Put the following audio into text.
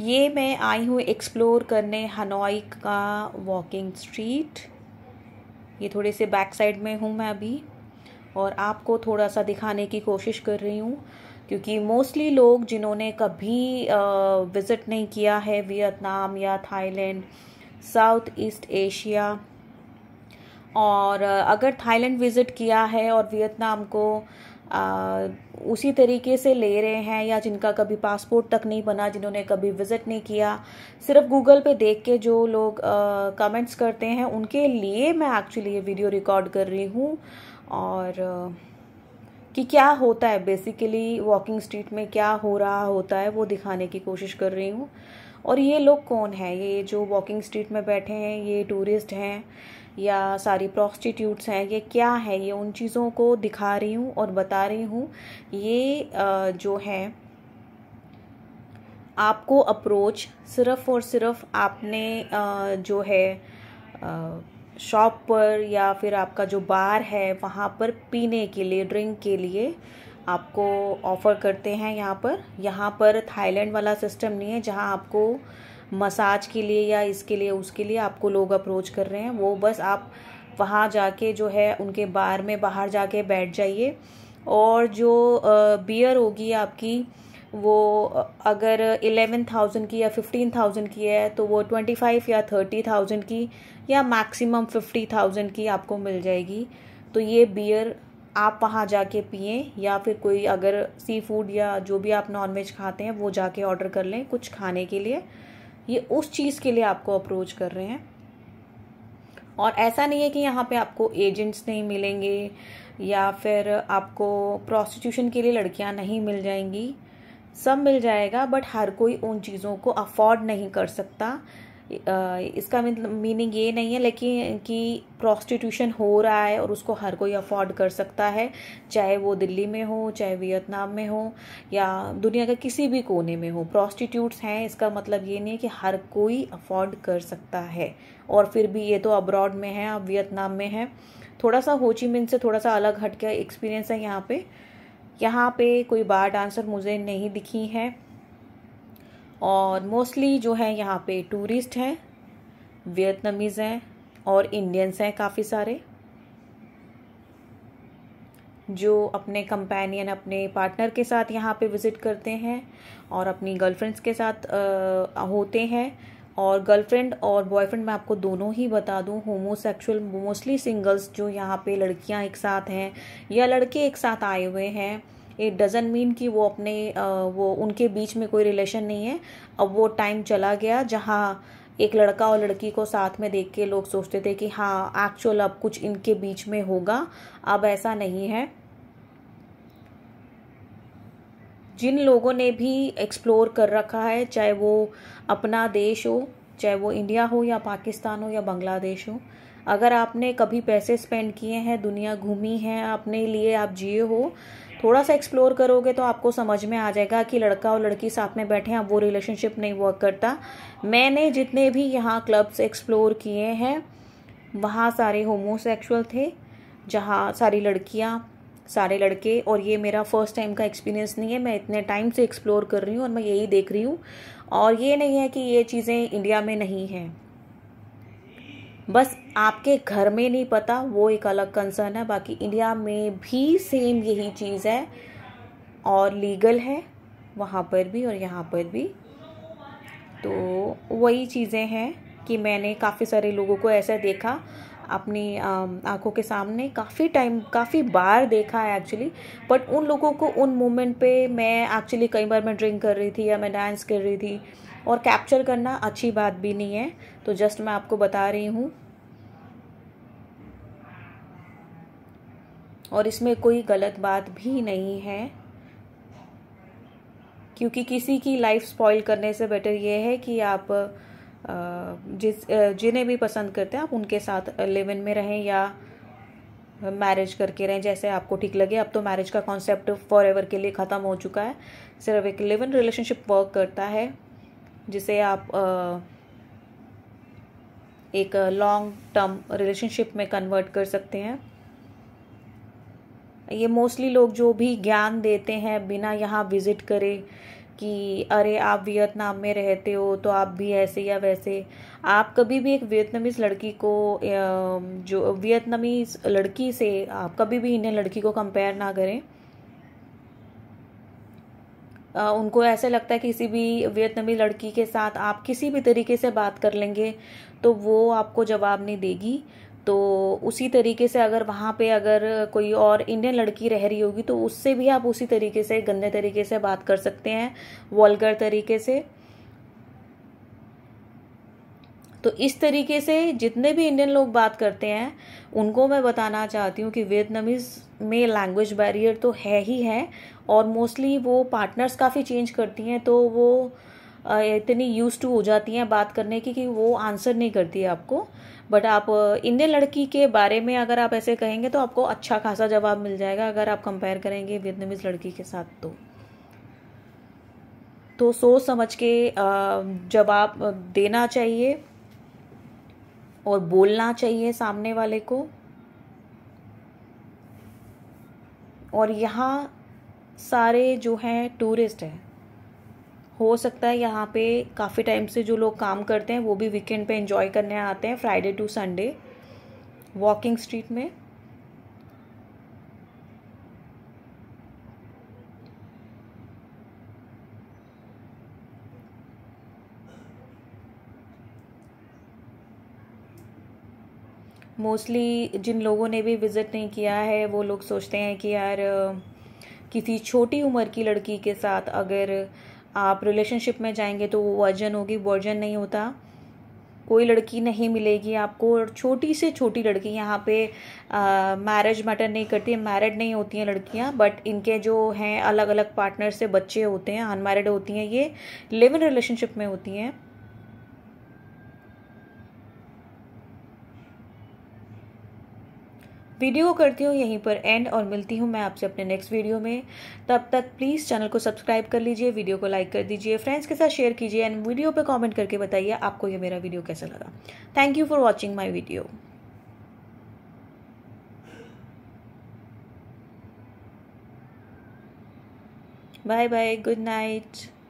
ये मैं आई हूँ एक्सप्लोर करने हनोई का वॉकिंग स्ट्रीट ये थोड़े से बैक साइड में हूँ मैं अभी और आपको थोड़ा सा दिखाने की कोशिश कर रही हूँ क्योंकि मोस्टली लोग जिन्होंने कभी विज़िट नहीं किया है वियतनाम या थाईलैंड साउथ ईस्ट एशिया और अगर थाईलैंड विज़िट किया है और वियतनाम को आ, उसी तरीके से ले रहे हैं या जिनका कभी पासपोर्ट तक नहीं बना जिन्होंने कभी विज़िट नहीं किया सिर्फ गूगल पे देख के जो लोग कमेंट्स करते हैं उनके लिए मैं एक्चुअली ये वीडियो रिकॉर्ड कर रही हूँ और कि क्या होता है बेसिकली वॉकिंग स्ट्रीट में क्या हो रहा होता है वो दिखाने की कोशिश कर रही हूँ और ये लोग कौन है ये जो वॉकिंग स्ट्रीट में बैठे हैं ये टूरिस्ट हैं या सारी प्रॉस्टिट्यूट्स हैं ये क्या है ये उन चीज़ों को दिखा रही हूँ और बता रही हूँ ये जो है आपको अप्रोच सिर्फ और सिर्फ आपने जो है शॉप पर या फिर आपका जो बार है वहाँ पर पीने के लिए ड्रिंक के लिए आपको ऑफ़र करते हैं यहाँ पर यहाँ पर थाईलैंड वाला सिस्टम नहीं है जहाँ आपको मसाज के लिए या इसके लिए उसके लिए आपको लोग अप्रोच कर रहे हैं वो बस आप वहाँ जाके जो है उनके बार में बाहर जाके बैठ जाइए और जो बियर होगी आपकी वो अगर एलेवन थाउजेंड की या फिफ्टीन थाउजेंड की है तो वो ट्वेंटी फाइव या थर्टी थाउजेंड की या मैक्सिमम फिफ्टी थाउजेंड की आपको मिल जाएगी तो ये बियर आप वहाँ जाके पिए या फिर कोई अगर सी फूड या जो भी आप नॉनवेज खाते हैं वो जाके ऑर्डर कर लें कुछ खाने के लिए ये उस चीज़ के लिए आपको अप्रोच कर रहे हैं और ऐसा नहीं है कि यहाँ पे आपको एजेंट्स नहीं मिलेंगे या फिर आपको प्रोस्टिट्यूशन के लिए लड़कियाँ नहीं मिल जाएंगी सब मिल जाएगा बट हर कोई उन चीज़ों को अफोर्ड नहीं कर सकता इसका मीनिंग ये नहीं है लेकिन कि प्रॉस्टिट्यूशन हो रहा है और उसको हर कोई अफोर्ड कर सकता है चाहे वो दिल्ली में हो चाहे वियतनाम में हो या दुनिया के किसी भी कोने में हो प्रॉस्टिट्यूट्स हैं इसका मतलब ये नहीं है कि हर कोई अफोर्ड कर सकता है और फिर भी ये तो अब्रॉड में है अब वियतनाम में है थोड़ा सा होचीमिन से थोड़ा सा अलग हट के एक्सपीरियंस है यहाँ पे यहाँ पे कोई बार डांसर मुझे नहीं दिखी है और मोस्टली जो है यहाँ पे टूरिस्ट हैं वियतनामीज़ हैं और इंडियंस हैं काफ़ी सारे जो अपने कंपेनियन अपने पार्टनर के साथ यहाँ पे विज़िट करते हैं और अपनी गर्लफ्रेंड्स के साथ आ, होते हैं और गर्लफ्रेंड और बॉयफ्रेंड मैं आपको दोनों ही बता दूं होमोसेक्सुअल मोस्टली सिंगल्स जो यहाँ पे लड़कियाँ एक साथ हैं या लड़के एक साथ आए हुए हैं इट डज़न मीन कि वो अपने वो उनके बीच में कोई रिलेशन नहीं है अब वो टाइम चला गया जहाँ एक लड़का और लड़की को साथ में देख के लोग सोचते थे कि हाँ एक्चुअल अब कुछ इनके बीच में होगा अब ऐसा नहीं है जिन लोगों ने भी एक्सप्लोर कर रखा है चाहे वो अपना देश हो चाहे वो इंडिया हो या पाकिस्तान हो या बांग्लादेश हो अगर आपने कभी पैसे स्पेंड किए हैं दुनिया घूमी है अपने लिए आप जिए हो थोड़ा सा एक्सप्लोर करोगे तो आपको समझ में आ जाएगा कि लड़का और लड़की साथ में बैठे हैं अब वो रिलेशनशिप नहीं वर्क करता मैंने जितने भी यहाँ क्लब्स एक्सप्लोर किए हैं वहाँ सारे होमोसेक्सुअल थे जहाँ सारी लड़कियाँ सारे लड़के और ये मेरा फर्स्ट टाइम का एक्सपीरियंस नहीं है मैं इतने टाइम से एक्सप्लोर कर रही हूँ और मैं यही देख रही हूँ और ये नहीं है कि ये चीज़ें इंडिया में नहीं हैं बस आपके घर में नहीं पता वो एक अलग कंसर्न है बाकी इंडिया में भी सेम यही चीज़ है और लीगल है वहाँ पर भी और यहाँ पर भी तो वही चीज़ें हैं कि मैंने काफ़ी सारे लोगों को ऐसा देखा अपनी आंखों के सामने काफ़ी टाइम काफ़ी बार देखा है एक्चुअली बट उन लोगों को उन मोमेंट पे मैं एक्चुअली कई बार मैं ड्रिंक कर रही थी या मैं डांस कर रही थी और कैप्चर करना अच्छी बात भी नहीं है तो जस्ट मैं आपको बता रही हूँ और इसमें कोई गलत बात भी नहीं है क्योंकि किसी की लाइफ स्पॉइल करने से बेटर ये है कि आप जिस जिन्हें भी पसंद करते हैं आप उनके साथ लेवन में रहें या मैरिज करके रहें जैसे आपको ठीक लगे अब तो मैरिज का कॉन्सेप्ट फॉर एवर के लिए ख़त्म हो चुका है सिर्फ एक लिव इन रिलेशनशिप वर्क करता है जिसे आप एक लॉन्ग टर्म रिलेशनशिप में कन्वर्ट कर सकते हैं ये मोस्टली लोग जो भी ज्ञान देते हैं बिना यहाँ विज़िट करे कि अरे आप वियतनाम में रहते हो तो आप भी ऐसे या वैसे आप कभी भी एक वियतनामीज लड़की को जो वियतनामीज लड़की से आप कभी भी इन्हें लड़की को कंपेयर ना करें उनको ऐसा लगता है किसी भी वियतनामी लड़की के साथ आप किसी भी तरीके से बात कर लेंगे तो वो आपको जवाब नहीं देगी तो उसी तरीके से अगर वहाँ पे अगर कोई और इंडियन लड़की रह रही होगी तो उससे भी आप उसी तरीके से गंदे तरीके से बात कर सकते हैं वॉलगर तरीके से तो इस तरीके से जितने भी इंडियन लोग बात करते हैं उनको मैं बताना चाहती हूँ कि वियतनामीज में लैंग्वेज बैरियर तो है ही है और मोस्टली वो पार्टनर्स काफ़ी चेंज करती हैं तो वो इतनी यूज टू हो जाती हैं बात करने की कि वो आंसर नहीं करती है आपको बट आप इंडियन लड़की के बारे में अगर आप ऐसे कहेंगे तो आपको अच्छा खासा जवाब मिल जाएगा अगर आप कंपेयर करेंगे वियतनामीज लड़की के साथ तो तो सोच समझ के जवाब देना चाहिए और बोलना चाहिए सामने वाले को और यहाँ सारे जो हैं टूरिस्ट हैं हो सकता है यहाँ पे काफ़ी टाइम से जो लोग काम करते हैं वो भी वीकेंड पे एंजॉय करने आते हैं Friday to Sunday walking street में मोस्टली जिन लोगों ने भी विज़िट नहीं किया है वो लोग सोचते हैं कि यार किसी छोटी उम्र की लड़की के साथ अगर आप रिलेशनशिप में जाएंगे तो वो वर्जन होगी वर्जन नहीं होता कोई लड़की नहीं मिलेगी आपको और छोटी से छोटी लड़की यहाँ पे मैरिज मैटर नहीं करती मैरिड नहीं होती हैं लड़कियाँ बट इनके जो हैं अलग अलग पार्टनर से बच्चे होते हैं अनमैरिड होती हैं ये लिव इन रिलेशनशिप में होती हैं वीडियो को करती हूँ यहीं पर एंड और मिलती हूँ मैं आपसे अपने नेक्स्ट वीडियो में तब तक प्लीज़ चैनल को सब्सक्राइब कर लीजिए वीडियो को लाइक कर दीजिए फ्रेंड्स के साथ शेयर कीजिए एंड वीडियो पर कॉमेंट करके बताइए आपको ये मेरा वीडियो कैसा लगा thank you for watching my video Bye bye. Good night.